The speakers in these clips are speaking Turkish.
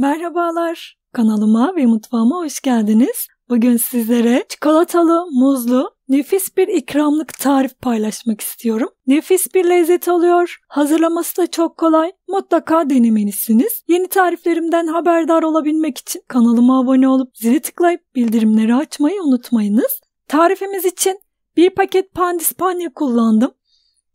Merhabalar, kanalıma ve mutfağıma hoş geldiniz. Bugün sizlere çikolatalı, muzlu, nefis bir ikramlık tarif paylaşmak istiyorum. Nefis bir lezzet oluyor. Hazırlaması da çok kolay. Mutlaka denemelisiniz. Yeni tariflerimden haberdar olabilmek için kanalıma abone olup zili tıklayıp bildirimleri açmayı unutmayınız. Tarifimiz için bir paket pandispanya kullandım.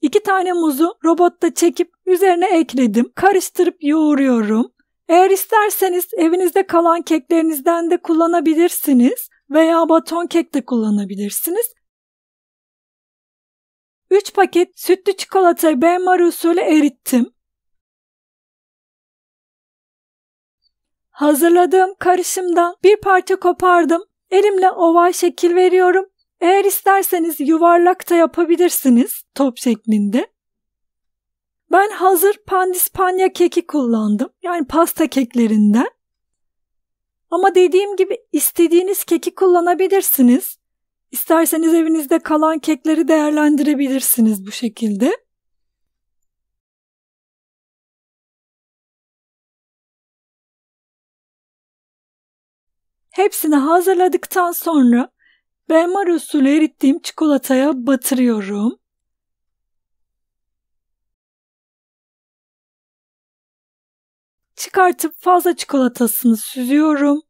2 tane muzu robotta çekip üzerine ekledim. Karıştırıp yoğuruyorum. Eğer isterseniz evinizde kalan keklerinizden de kullanabilirsiniz veya baton kek de kullanabilirsiniz. 3 paket sütlü çikolatayı benmari usulü erittim. Hazırladığım karışımdan bir parça kopardım. Elimle oval şekil veriyorum. Eğer isterseniz yuvarlak da yapabilirsiniz top şeklinde. Ben hazır pandispanya keki kullandım. Yani pasta keklerinden. Ama dediğim gibi istediğiniz keki kullanabilirsiniz. İsterseniz evinizde kalan kekleri değerlendirebilirsiniz bu şekilde. Hepsini hazırladıktan sonra beymar usulü erittiğim çikolataya batırıyorum. çıkartıp fazla çikolatasını süzüyorum.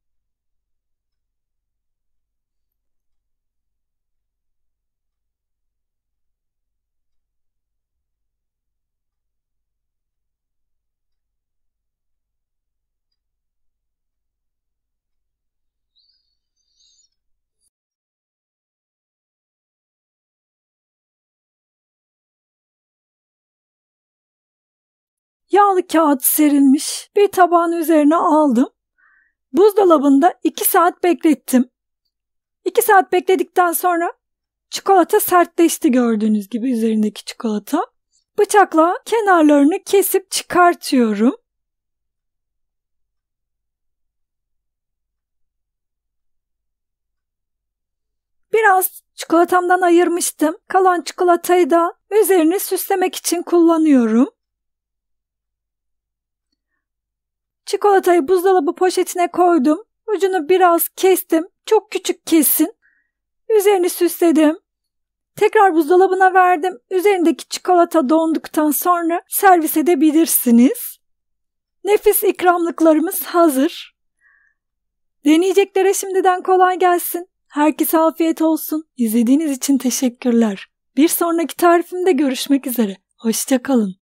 Yağlı kağıt serilmiş bir tabağın üzerine aldım. Buzdolabında 2 saat beklettim. 2 saat bekledikten sonra çikolata sertleşti gördüğünüz gibi üzerindeki çikolata. Bıçakla kenarlarını kesip çıkartıyorum. Biraz çikolatamdan ayırmıştım. Kalan çikolatayı da üzerine süslemek için kullanıyorum. Çikolatayı buzdolabı poşetine koydum. Ucunu biraz kestim. Çok küçük kesin. Üzerini süsledim. Tekrar buzdolabına verdim. Üzerindeki çikolata donduktan sonra servis edebilirsiniz. Nefis ikramlıklarımız hazır. Deneyeceklere şimdiden kolay gelsin. Herkese afiyet olsun. İzlediğiniz için teşekkürler. Bir sonraki tarifimde görüşmek üzere. Hoşçakalın.